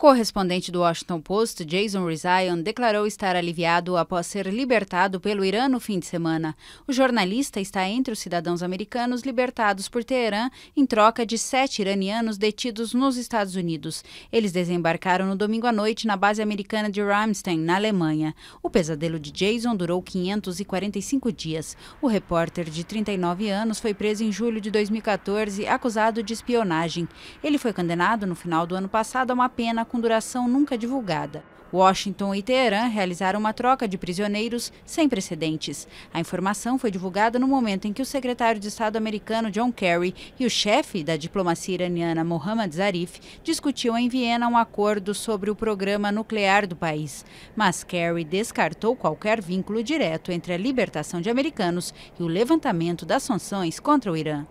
O correspondente do Washington Post, Jason Rezaian, declarou estar aliviado após ser libertado pelo Irã no fim de semana. O jornalista está entre os cidadãos americanos libertados por Teherã em troca de sete iranianos detidos nos Estados Unidos. Eles desembarcaram no domingo à noite na base americana de Ramstein, na Alemanha. O pesadelo de Jason durou 545 dias. O repórter de 39 anos foi preso em julho de 2014, acusado de espionagem. Ele foi condenado no final do ano passado a uma pena com duração nunca divulgada. Washington e Teherã realizaram uma troca de prisioneiros sem precedentes. A informação foi divulgada no momento em que o secretário de Estado americano John Kerry e o chefe da diplomacia iraniana Mohammad Zarif discutiam em Viena um acordo sobre o programa nuclear do país. Mas Kerry descartou qualquer vínculo direto entre a libertação de americanos e o levantamento das sanções contra o Irã.